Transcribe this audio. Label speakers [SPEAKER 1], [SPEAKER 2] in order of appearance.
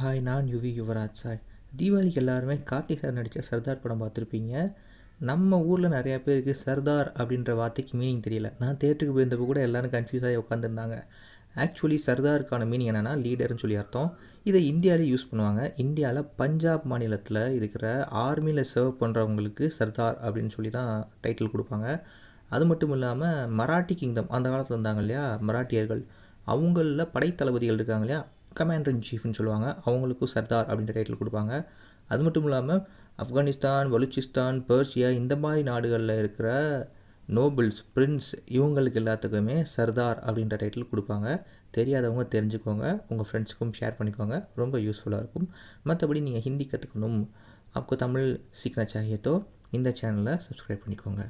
[SPEAKER 1] hi நான் UV Yuvraj Sai தீபாவளிக்கு எல்லாருமே கார்த்திக் சார் நடித்த சர்தார் படம் பார்த்துருப்பீங்க நம்ம ஊரில் நிறையா பேருக்கு சர்தார் அப்படின்ற வார்த்தைக்கு மீனிங் தெரியல நான் தேட்டருக்கு போயிருந்தப்போ கூட எல்லோரும் கன்ஃபியூஸ் ஆகி உட்காந்துருந்தாங்க ஆக்சுவலி சர்தாருக்கான மீனிங் என்னென்னா லீடர்னு சொல்லி அர்த்தம் இதை இந்தியாவிலேயே யூஸ் பண்ணுவாங்க இந்தியாவில் பஞ்சாப் மாநிலத்தில் இருக்கிற ஆர்மியில் சர்வ் பண்ணுறவங்களுக்கு சர்தார் அப்படின்னு சொல்லி தான் டைட்டில் கொடுப்பாங்க அது மட்டும் இல்லாமல் மராட்டி கிங்டம் அந்த காலத்தில் இருந்தாங்க இல்லையா மராட்டியர்கள் அவங்களில் படைத்தளபதிகள் இருக்காங்க இல்லையா கமாண்டர் இன் சீஃப்னு சொல்லுவாங்க அவங்களுக்கும் சர்தார் அப்படின்ற டைட்டில் கொடுப்பாங்க அது மட்டும் இல்லாமல் ஆப்கானிஸ்தான் பலூச்சிஸ்தான் பர்ஷியா இந்த மாதிரி நாடுகளில் இருக்கிற நோபிள்ஸ் பிரின்ஸ் இவங்களுக்கு எல்லாத்துக்குமே சர்தார் அப்படின்ற டைட்டில் கொடுப்பாங்க தெரியாதவங்க தெரிஞ்சுக்கோங்க உங்கள் ஃப்ரெண்ட்ஸுக்கும் ஷேர் பண்ணிக்கோங்க ரொம்ப யூஸ்ஃபுல்லாக இருக்கும் மற்றபடி நீங்கள் ஹிந்தி கற்றுக்கணும் அப்போ தமிழ் சீக்கிரம் சாகியத்தோ இந்த சேனலை சப்ஸ்கிரைப் பண்ணிக்கோங்க